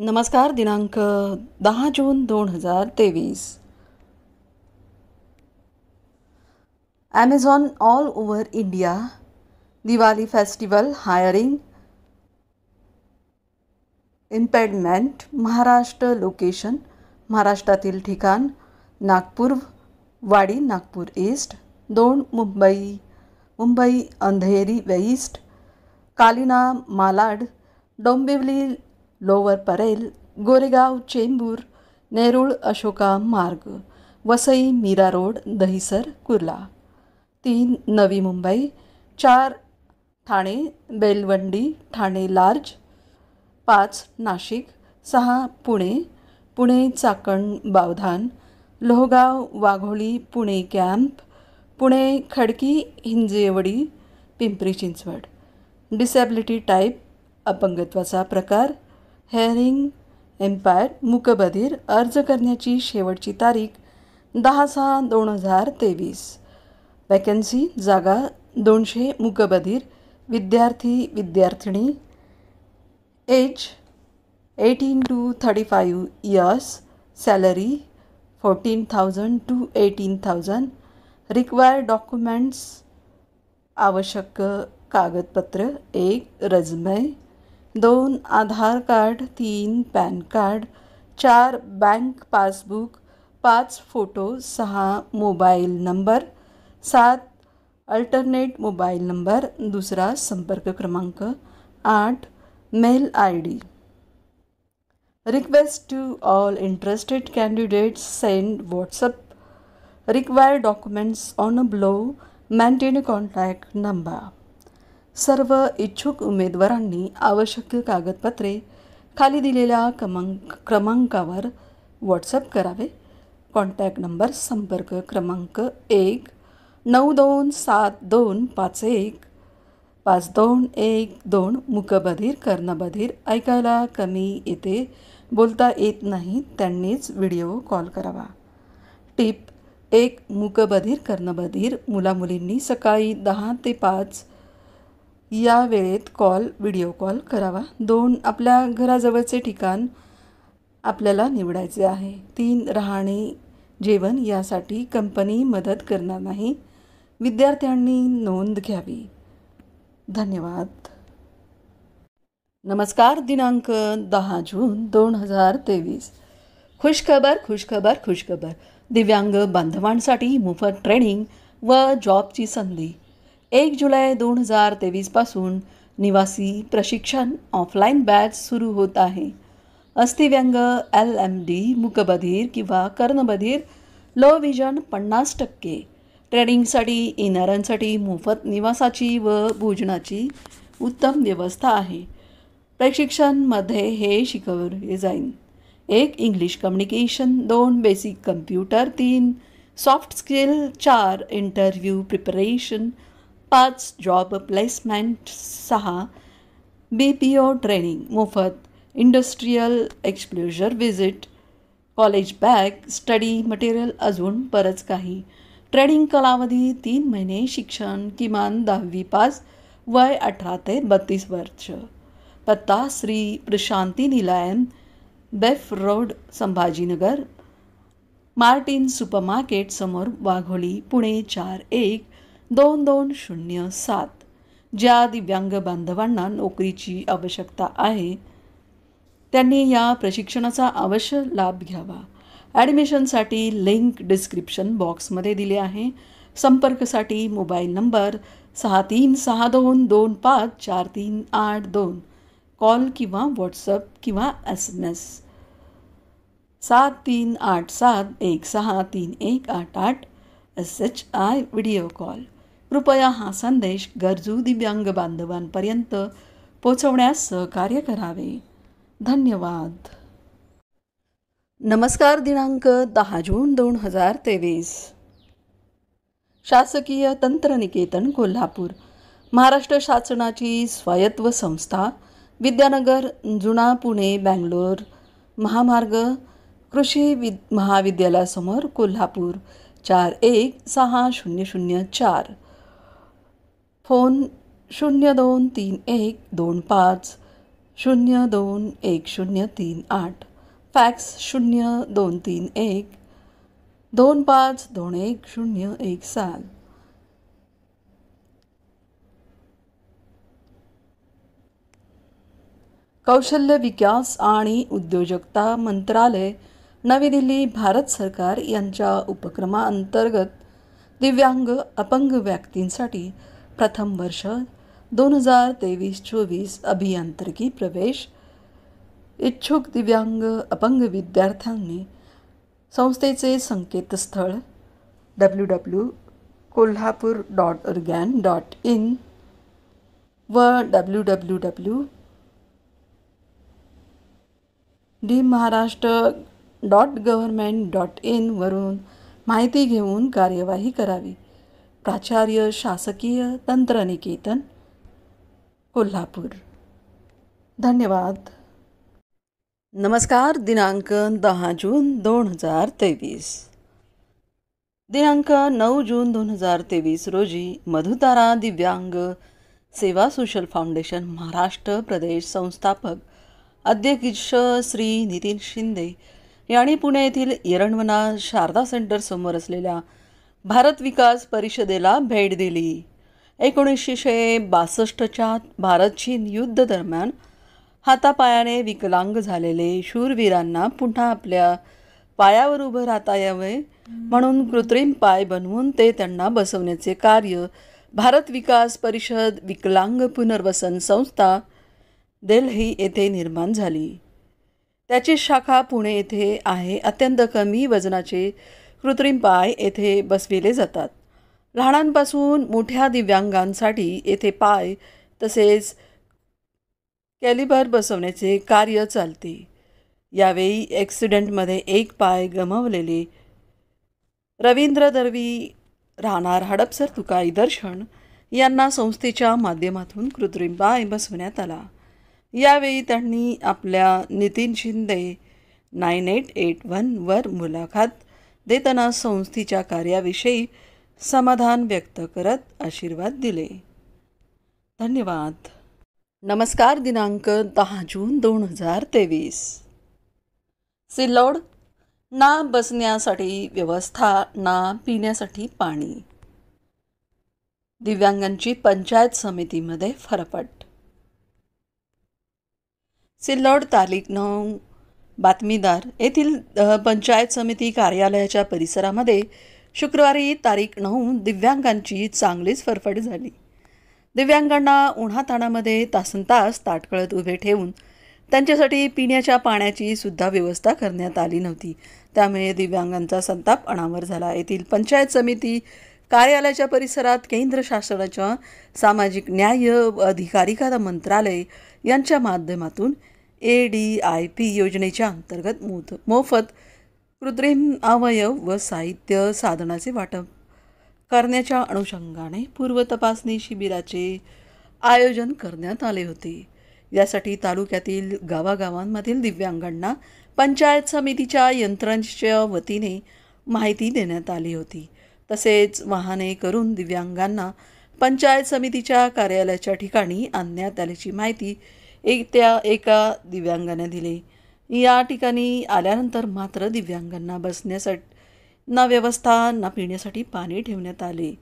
नमस्कार दिनांक दहा जून दोन हजार तेवीस Amazon all over India Diwali festival hiring इम्पेडमेंट महाराष्ट्र लोकेशन महाराष्ट्रातील ठिकाण नागपूर वाडी नागपूर ईस्ट दोन Mumbai Mumbai Andheri west Kalina Malad Dombivli lower Parel Goregaon Chembur Nerul Ashoka Marg Vasai Mira road Dahisar Kurla तीन नवी मुंबई चार ठाणे बेलवंडी ठाणे लार्ज पाच नाशिक सहा Pune Pune Chakan Bavdhan Lohegaon Wagholi Pune camp Pune Khadki Hinjewadi Pimpri Chinchwad disability type अपंगत्वाचा प्रकार हेअरिंग एम्पायर मुकबधीर अर्ज करण्याची शेवटची तारीख दहा सहा दोन हजार तेवीस वॅकन्सी जागा दोनशे मुकबधीर विद्यार्थी विद्यार्थिनी age eighteen to thirty five years salary fourteen thousand to eighteen thousand require documents आवश्यक कागदपत्र एक रजमय दोन आधार कार्ड तीन पॅन कार्ड चार बँक पासबुक पाच फोटो सहा मोबाईल नंबर सात अल्टरनेट मोबाईल नंबर दुसरा संपर्क क्रमांक आठ mail I D request to all interested candidates send WhatsApp required documents on a below mention a contact सर्व इच्छुक उमेदवारांनी आवश्यक कागदपत्रे खाली दिलेल्या क्रमांक क्रमांकावर व्हॉट्सअप करावे कॉन्टॅक्ट नंबर संपर्क क्रमांक एक नऊ दोन सात दोन पाच एक पाच दोन एक दोन मुकबधीर कर्णबधीर ऐकायला कमी येते बोलता येत नाही त्यांनीच व्हिडिओ कॉल करावा टिप एक मुकबधीर कर्णबधीर मुलामुलींनी सकाळी दहा ते पाच या वेळेत कॉल व्हिडिओ कॉल करावा दोन आपल्या घराजवळचे ठिकाण आपल्याला निवडायचे आहे तीन राहणे जेवण यासाठी कंपनी मदत करणार नाही विद्यार्थ्यांनी नोंद घ्यावी धन्यवाद नमस्कार दिनांक दहा जून दोन हजार तेवीस खुशखबर खुशखबर खुशखबर दिव्यांग बांधवांसाठी मोफत ट्रेनिंग व जॉबची संधी एक जुलै दोन हजार तेवीसपासून निवासी प्रशिक्षण ऑफलाईन बॅच सुरू होत आहे अस्थिव्यंग एल एम डी मुकबधीर किंवा कर्णबधीर लो विजन पन्नास टक्के ट्रेडिंगसाठी इनरांसाठी मोफत निवासाची व भोजनाची उत्तम व्यवस्था आहे प्रशिक्षणमध्ये हे शिकवले जाईल एक इंग्लिश कम्युनिकेशन दोन बेसिक कम्प्युटर तीन सॉफ्ट स्किल चार इंटरव्ह्यू प्रिपरेशन पाच जॉब प्लेसमेंट सहा बी पी ओ ट्रेनिंग मोफत industrial exposure visit college bag study material अजून बरंच काही ट्रेनिंग कालावधी तीन महिने शिक्षण किमान दहावी पास वय अठरा ते बत्तीस वर्ष पत्ता श्री प्रशांती निलायन बेफ रोड संभाजीनगर मार्टिन सुपरमार्केट समोर वाघोली पुणे चार एक दोन दोन शून्य सात ज्या दिव्यांग बांधवांना नोकरीची आवश्यकता आहे त्यांनी या प्रशिक्षणाचा अवश्य लाभ घ्यावा ॲडमिशनसाठी लिंक डिस्क्रिप्शन बॉक्समध्ये दिले आहे संपर्कसाठी मोबाईल नंबर सहा तीन सहा दोन दोन पाच चार तीन आठ दोन कॉल किंवा व्हॉट्सअप किंवा एस एम एस सात तीन आठ सात एक सहा तीन एक आठ आठ S H I video call कृपया हा संदेश गरजू दिव्यांग बांधवांपर्यंत पोचवण्यास सहकार्य करावे धन्यवाद नमस्कार दिनांक दहा जून दोन हजार तेवीस शासकीय तंत्रनिकेतन कोल्हापूर महाराष्ट्र शासनाची स्वायत्व संस्था विद्यानगर जुना पुणे बँगलोर महामार्ग कृषी वि महाविद्यालयासमोर कोल्हापूर चार एक सहा शून्य शून्य चार फोन शून्य दोन तीन एक दोन पाच शून्य दोन एक शून्य तीन आठ फॅक्स शून्य दोन तीन एक दोन पाच दोन एक शून्य एक सात कौशल्य विकास आणि उद्योजकता मंत्रालय नवी दिल्ली भारत सरकार यांच्या उपक्रमाअंतर्गत दिव्यांग अपंग व्यक्तींसाठी प्रथम वर्ष दोन हजार तेवीस चोवीस अभियांत्रिकी प्रवेश इच्छुक दिव्यांग अपंग विद्यार्थ्यांनी संस्थेचे संकेतस्थळ W W Kolhapur dot org dot in व W W W D Maharashtra dot government dot इनवरून माहिती घेऊन कार्यवाही करावी प्राचार्य शासकीय तंत्रनिकेतन कोल्हापूर धन्यवाद नमस्कार दिनांक दहा जून दोन हजार तेवीस दिनांक नऊ जून दोन हजार तेवीस रोजी मधुतारा दिव्यांग सेवा सोशल फाउंडेशन महाराष्ट्र प्रदेश संस्थापक अध्यक्ष श्री नितीन शिंदे यांनी पुणे येथील एरणवना शारदा सेंटर समोर असलेल्या भारत विकास परिषदेला भेट दिली एकोणीसशे बासष्टच्या भारत चीन युद्ध दरम्यान हातापायाने विकलांग झालेले शूरवीरांना पुन्हा आपल्या पायावर उभं राहता यावे म्हणून कृत्रिम पाय बनवून ते त्यांना बसवण्याचे कार्य भारत विकास परिषद विकलांग पुनर्वसन संस्था दिल्ली येथे निर्माण झाली त्याची शाखा पुणे येथे आहे अत्यंत कमी वजनाचे कृत्रिम पाय येथे बसविले जातात लहानांपासून मोठ्या दिव्यांगांसाठी येथे पाय तसेच कॅलिबर बसवण्याचे कार्य चालते यावेळी ॲक्सिडेंटमध्ये एक पाय गमावलेले रवींद्र दर्वी राहणार हडपसर तुकाई दर्शन यांना संस्थेच्या माध्यमातून कृत्रिम पाय बसवण्यात आला यावेळी त्यांनी आपल्या Nitin Shinde nine eight eight वनवर मुलाखत देताना संस्थेच्या कार्याविषयी समाधान व्यक्त करत आशीर्वाद दिले धन्यवाद नमस्कार दिनांक दहा जून दोन हजार तेवीस सिल्लोड ना बसण्यासाठी व्यवस्था ना पिण्यासाठी पाणी दिव्यांगांची पंचायत समितीमध्ये फरफट सिल्लोड तालिक नऊ बातमीदार येथील पंचायत समिती कार्यालयाच्या परिसरामध्ये शुक्रवारी तारीख नऊ दिव्यांगांची चांगलीच फरफड झाली दिव्यांगांना उन्हाताणामध्ये तासनतास ताटकळत उभे ठेवून त्यांच्यासाठी पिण्याच्या पाण्याची सुद्धा व्यवस्था करण्यात आली नव्हती त्यामुळे दिव्यांगांचा संताप अनावर झाला येथील पंचायत समिती कार्यालयाच्या परिसरात केंद्र शासनाच्या सामाजिक न्याय अधिकारिका मंत्रालय यांच्या माध्यमातून ए डी आय पी योजनेच्या अंतर्गत मोद मोफत कृत्रिम अवयव व साहित्य साधनाचे वाटप करण्याच्या अनुषंगाने पूर्वतपासणी शिबिराचे आयोजन करण्यात आले होते यासाठी तालुक्यातील गावागावांमधील दिव्यांगांना पंचायत समितीच्या यंत्रांच्या वतीने माहिती देण्यात आली होती तसेच वाहने करून दिव्यांगांना पंचायत समितीच्या कार्यालयाच्या ठिकाणी आणण्यात आल्याची माहिती एक त्या एका दिव्यांगाने दिले या ठिकाणी आल्यानंतर मात्र दिव्यांगांना बसण्यासाठी ना व्यवस्था ना पिण्यासाठी पाणी ठेवण्यात आले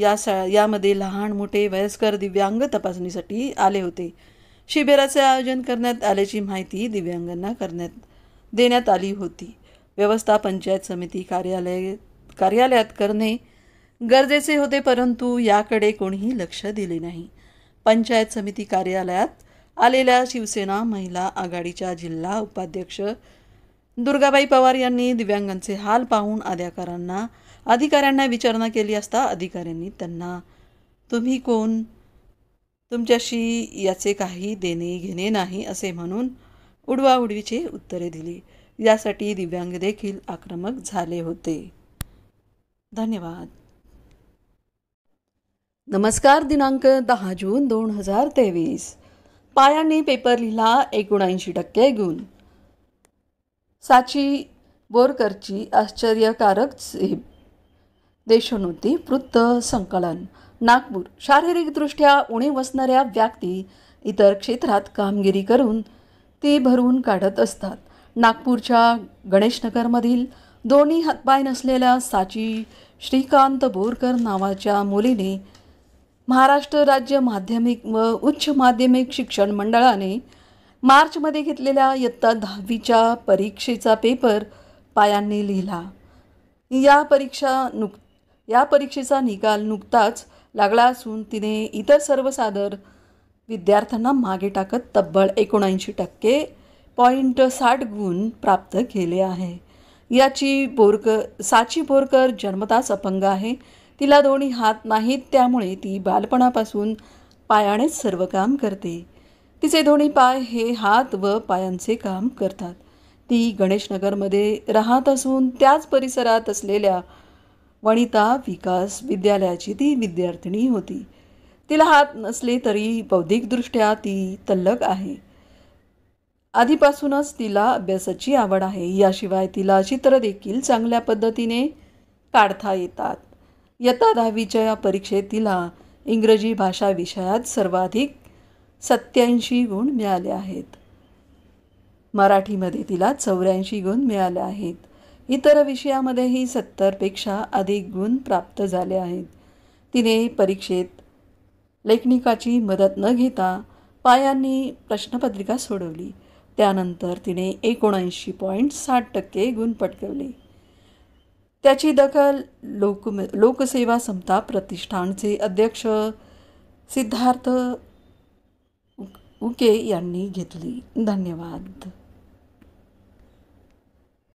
या सा यामध्ये लहान मोठे वयस्कर दिव्यांग तपासणीसाठी आले होते शिबिराचे आयोजन करण्यात आल्याची माहिती दिव्यांगांना करण्यात देण्यात आली होती व्यवस्था पंचायत समिती कार्यालय कार्यालयात करणे गरजेचे होते परंतु याकडे कोणीही लक्ष दिले नाही पंचायत समिती कार्यालयात आलेल्या शिवसेना महिला आघाडीच्या जिल्हा उपाध्यक्ष दुर्गाबाई पवार यांनी दिव्यांगांचे हाल पाहून अध्याकारांना अधिकाऱ्यांना विचारणा केली असता अधिकाऱ्यांनी त्यांना तुम्ही कोण तुमच्याशी याचे काही देणे घेणे नाही असे म्हणून उडवाउडवीचे उत्तरे दिली यासाठी दिव्यांग देखील आक्रमक झाले होते धन्यवाद नमस्कार दिनांक दहा जून दोन हजार तेवीस पायाने पेपर लिहिला एकोणऐंशी टक्के गुण साची बोरकरची आश्चर्यकारक झेप वृत्त संकलन नागपूर शारीरिकदृष्ट्या उणे वसणाऱ्या व्यक्ती इतर क्षेत्रात कामगिरी करून ती भरून काढत असतात नागपूरच्या गणेशनगरमधील दोन्ही हातपाय नसलेल्या साची श्रीकांत बोरकर नावाच्या मुलीने महाराष्ट्र राज्य माध्यमिक व उच्च माध्यमिक शिक्षण मंडळाने मार्चमध्ये घेतलेल्या इयत्ता दहावीच्या परीक्षेचा पेपर पायांनी लिहिला या परीक्षा नुक या परीक्षेचा निकाल नुकताच लागला असून तिने इतर सर्वसादर विद्यार्थ्यांना मागे टाकत तब्बल एकोणऐंशी टक्के पॉईंट साठ गुण प्राप्त केले आहे याची बोरकर साची बोरकर जन्मताच अपंग आहे तिला दोन्ही हात नाहीत त्यामुळे ती बालपणापासून पायानेच सर्व काम करते तिचे दोन्ही पाय हे हात व पायांचे काम करतात ती गणेशनगरमध्ये राहत असून त्याच परिसरात असलेल्या वणिता विकास विद्यालयाची ती विद्यार्थिनी होती तिला हात नसले तरी बौद्धिकदृष्ट्या ती तल्लक आहे आधीपासूनच तिला अभ्यासाची आवड आहे याशिवाय तिला चित्र देखील चांगल्या पद्धतीने काढता येतात इयत्ता दहावीच्या या परीक्षेत तिला इंग्रजी भाषा विषयात सर्वाधिक सत्याऐंशी गुण मिळाले आहेत मराठीमध्ये तिला चौऱ्याऐंशी गुण मिळाले आहेत इतर विषयामध्येही सत्तरपेक्षा अधिक गुण प्राप्त झाले आहेत तिने परीक्षेत लेखनिकाची मदत न घेता पायांनी प्रश्नपत्रिका सोडवली त्यानंतर तिने एकोणऐंशी पॉईंट साठ टक्के गुण पटकवले त्याची दखल लोक लोकसेवा समता प्रतिष्ठानचे अध्यक्ष सिद्धार्थ उके यांनी घेतली धन्यवाद